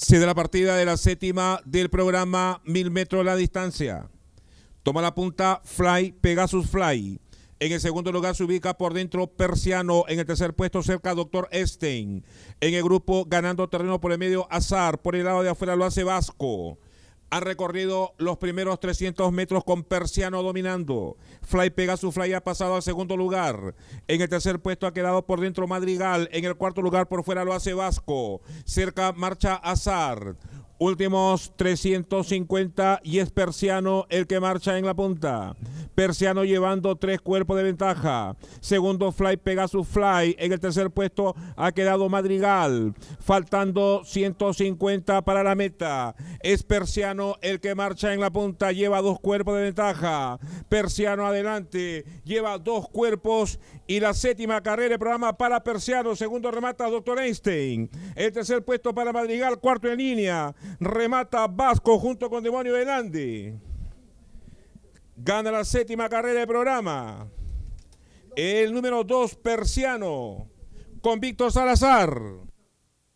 Se da la partida de la séptima del programa Mil metros la distancia. Toma la punta Fly, Pegasus Fly. En el segundo lugar se ubica por dentro Persiano. En el tercer puesto cerca Doctor Stein. En el grupo ganando terreno por el medio Azar. Por el lado de afuera lo hace Vasco ha recorrido los primeros 300 metros con Persiano dominando. Fly pega su Fly ha pasado al segundo lugar. En el tercer puesto ha quedado por dentro Madrigal. En el cuarto lugar por fuera lo hace Vasco. Cerca marcha Azar. Últimos 350 y es Persiano el que marcha en la punta. Persiano llevando tres cuerpos de ventaja. Segundo fly, Pegasus Fly. En el tercer puesto ha quedado Madrigal. Faltando 150 para la meta. Es Persiano el que marcha en la punta. Lleva dos cuerpos de ventaja. Persiano adelante. Lleva dos cuerpos. Y la séptima carrera de programa para Persiano. Segundo remata Doctor Einstein. El tercer puesto para Madrigal. Cuarto en línea. Remata Vasco junto con Demonio Gandhi. Gana la séptima carrera del programa. El número 2, Persiano, con Víctor Salazar.